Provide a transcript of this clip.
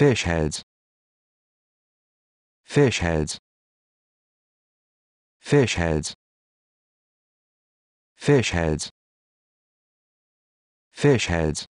fish heads fish heads fish heads fish heads fish heads